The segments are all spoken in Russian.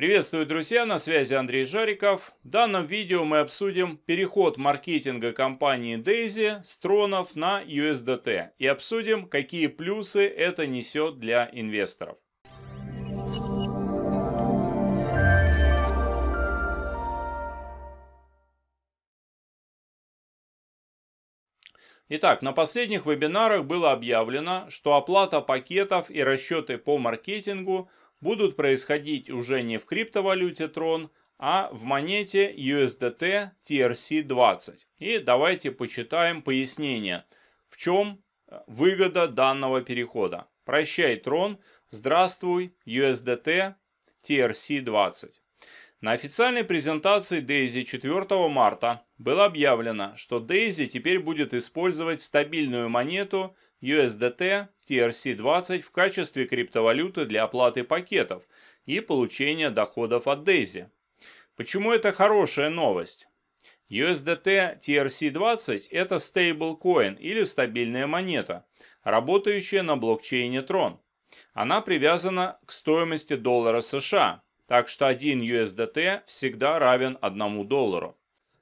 Приветствую, друзья, на связи Андрей Жариков. В данном видео мы обсудим переход маркетинга компании Daisy с тронов на USDT и обсудим, какие плюсы это несет для инвесторов. Итак, на последних вебинарах было объявлено, что оплата пакетов и расчеты по маркетингу будут происходить уже не в криптовалюте Tron, а в монете USDT TRC20. И давайте почитаем пояснение, в чем э, выгода данного перехода. Прощай, Tron, здравствуй, USDT TRC20. На официальной презентации DAISY 4 марта было объявлено, что DAISY теперь будет использовать стабильную монету – USDT, TRC-20 в качестве криптовалюты для оплаты пакетов и получения доходов от DAISY. Почему это хорошая новость? USDT TRC-20 – это стейблкоин или стабильная монета, работающая на блокчейне Tron. Она привязана к стоимости доллара США, так что 1 USDT всегда равен 1 доллару.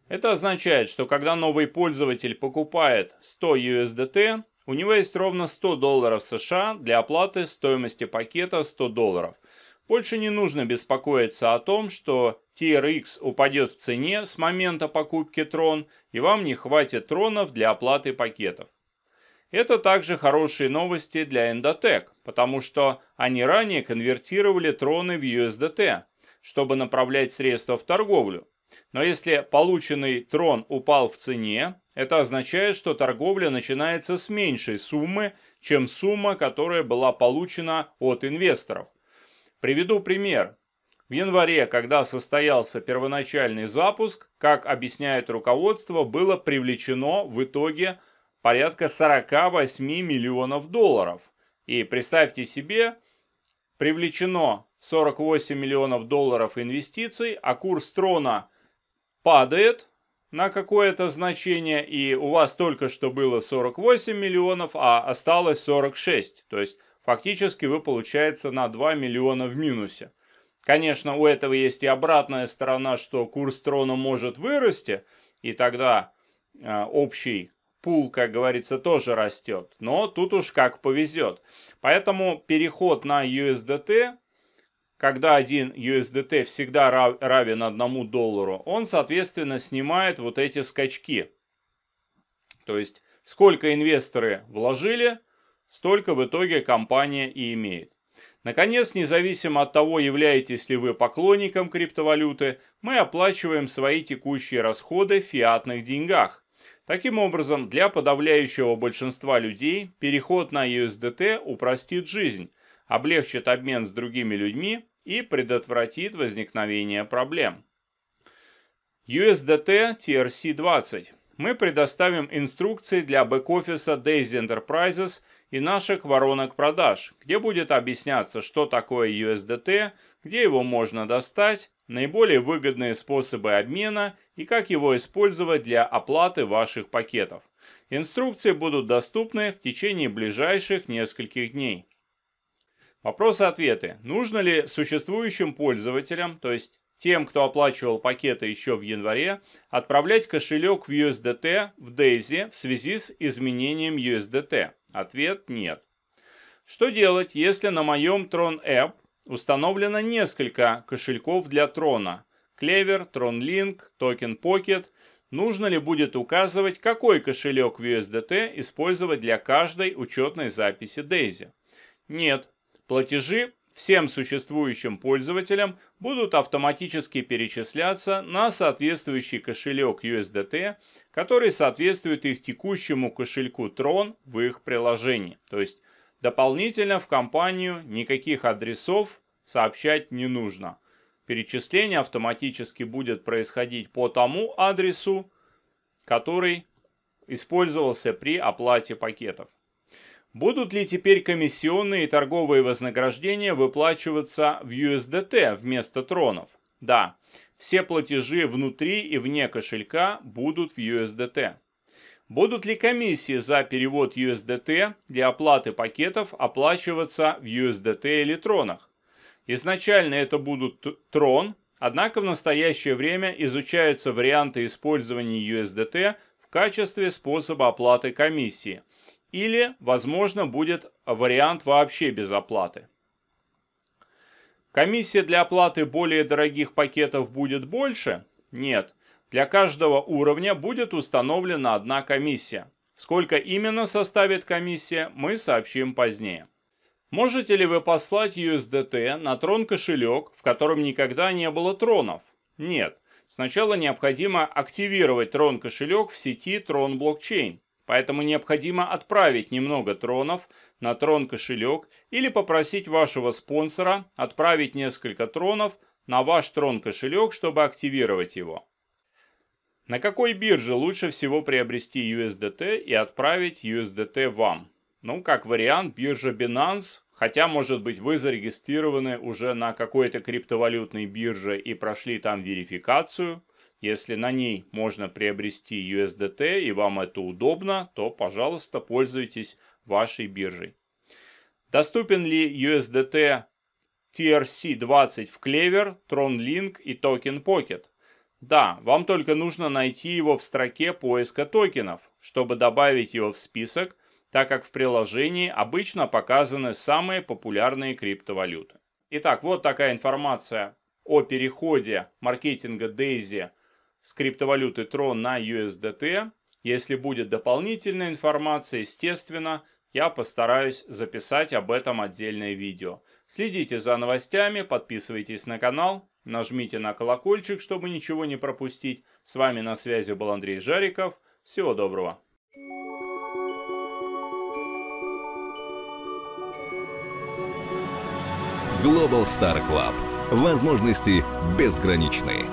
Это означает, что когда новый пользователь покупает 100 USDT, у него есть ровно 100 долларов США для оплаты стоимости пакета 100 долларов. Больше не нужно беспокоиться о том, что TRX упадет в цене с момента покупки трон, и вам не хватит тронов для оплаты пакетов. Это также хорошие новости для Endotech, потому что они ранее конвертировали троны в USDT, чтобы направлять средства в торговлю. Но если полученный трон упал в цене, это означает, что торговля начинается с меньшей суммы, чем сумма, которая была получена от инвесторов. Приведу пример. В январе, когда состоялся первоначальный запуск, как объясняет руководство, было привлечено в итоге порядка 48 миллионов долларов. И представьте себе, привлечено 48 миллионов долларов инвестиций, а курс трона – падает на какое-то значение, и у вас только что было 48 миллионов, а осталось 46. То есть фактически вы, получается, на 2 миллиона в минусе. Конечно, у этого есть и обратная сторона, что курс трона может вырасти, и тогда э, общий пул, как говорится, тоже растет. Но тут уж как повезет. Поэтому переход на USDT когда один USDT всегда равен одному доллару, он, соответственно, снимает вот эти скачки. То есть, сколько инвесторы вложили, столько в итоге компания и имеет. Наконец, независимо от того, являетесь ли вы поклонником криптовалюты, мы оплачиваем свои текущие расходы в фиатных деньгах. Таким образом, для подавляющего большинства людей переход на USDT упростит жизнь, облегчит обмен с другими людьми и предотвратит возникновение проблем. USDT TRC-20. Мы предоставим инструкции для бэк-офиса Daisy Enterprises и наших воронок продаж, где будет объясняться, что такое USDT, где его можно достать, наиболее выгодные способы обмена и как его использовать для оплаты ваших пакетов. Инструкции будут доступны в течение ближайших нескольких дней. Вопросы-ответы. Нужно ли существующим пользователям, то есть тем, кто оплачивал пакеты еще в январе, отправлять кошелек в USDT в Daisy в связи с изменением USDT? Ответ – нет. Что делать, если на моем Tron App установлено несколько кошельков для Трона? Clever, Tron Link, Token Pocket. Нужно ли будет указывать, какой кошелек в USDT использовать для каждой учетной записи Daisy? Нет, Платежи всем существующим пользователям будут автоматически перечисляться на соответствующий кошелек USDT, который соответствует их текущему кошельку Tron в их приложении. То есть дополнительно в компанию никаких адресов сообщать не нужно. Перечисление автоматически будет происходить по тому адресу, который использовался при оплате пакетов. Будут ли теперь комиссионные и торговые вознаграждения выплачиваться в USDT вместо тронов? Да, все платежи внутри и вне кошелька будут в USDT. Будут ли комиссии за перевод USDT для оплаты пакетов оплачиваться в USDT или тронах? Изначально это будут трон, однако в настоящее время изучаются варианты использования USDT в качестве способа оплаты комиссии – или, возможно, будет вариант вообще без оплаты. Комиссия для оплаты более дорогих пакетов будет больше? Нет. Для каждого уровня будет установлена одна комиссия. Сколько именно составит комиссия, мы сообщим позднее. Можете ли вы послать USDT на трон кошелек, в котором никогда не было тронов? Нет. Сначала необходимо активировать трон кошелек в сети трон блокчейн. Поэтому необходимо отправить немного тронов на трон-кошелек или попросить вашего спонсора отправить несколько тронов на ваш трон-кошелек, чтобы активировать его. На какой бирже лучше всего приобрести USDT и отправить USDT вам? Ну, как вариант, биржа Binance, хотя, может быть, вы зарегистрированы уже на какой-то криптовалютной бирже и прошли там верификацию – если на ней можно приобрести USDT и вам это удобно, то, пожалуйста, пользуйтесь вашей биржей. Доступен ли USDT TRC20 в Clever, TronLink и Token Pocket? Да, вам только нужно найти его в строке поиска токенов, чтобы добавить его в список, так как в приложении обычно показаны самые популярные криптовалюты. Итак, вот такая информация о переходе маркетинга Daisy с криптовалюты Tron на USDT. Если будет дополнительная информация, естественно, я постараюсь записать об этом отдельное видео. Следите за новостями, подписывайтесь на канал, нажмите на колокольчик, чтобы ничего не пропустить. С вами на связи был Андрей Жариков. Всего доброго. Global Star Club. Возможности безграничные.